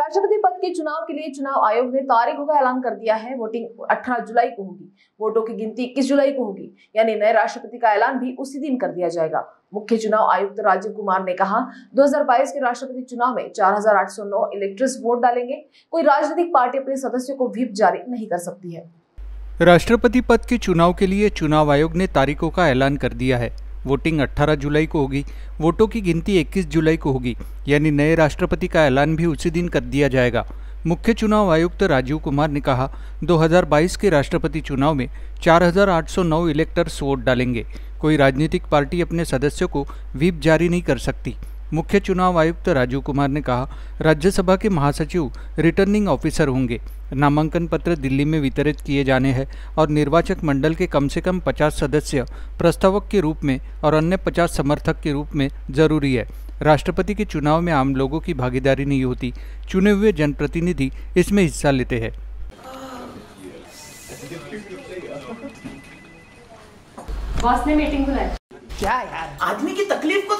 राष्ट्रपति पद के चुनाव के लिए चुनाव आयोग ने तारीखों का ऐलान कर दिया है वोटिंग 18 जुलाई को होगी वोटों की गिनती इक्कीस जुलाई को होगी यानी नए राष्ट्रपति का ऐलान भी उसी दिन कर दिया जाएगा मुख्य चुनाव आयुक्त राजीव कुमार ने कहा 2022 के राष्ट्रपति चुनाव में 4,809 इलेक्ट्रिस वोट डालेंगे कोई राजनीतिक पार्टी अपने सदस्यों को व्हीप जारी नहीं कर सकती है राष्ट्रपति पद के चुनाव के लिए चुनाव आयोग ने तारीखों का ऐलान कर दिया है वोटिंग 18 जुलाई को होगी वोटों की गिनती 21 जुलाई को होगी यानी नए राष्ट्रपति का ऐलान भी उसी दिन कर दिया जाएगा मुख्य चुनाव आयुक्त राजीव कुमार ने कहा 2022 के राष्ट्रपति चुनाव में 4,809 इलेक्टर्स वोट डालेंगे कोई राजनीतिक पार्टी अपने सदस्यों को व्हीप जारी नहीं कर सकती मुख्य चुनाव आयुक्त राजीव कुमार ने कहा राज्यसभा के महासचिव रिटर्निंग ऑफिसर होंगे नामांकन पत्र दिल्ली में वितरित किए जाने हैं और निर्वाचक मंडल के कम से कम 50 सदस्य प्रस्तावक के रूप में और अन्य 50 समर्थक के रूप में जरूरी है राष्ट्रपति के चुनाव में आम लोगों की भागीदारी नहीं होती चुने हुए जनप्रतिनिधि इसमें हिस्सा लेते हैं बॉस ने मीटिंग बुलाई क्या यार आदमी की तकलीफ को तो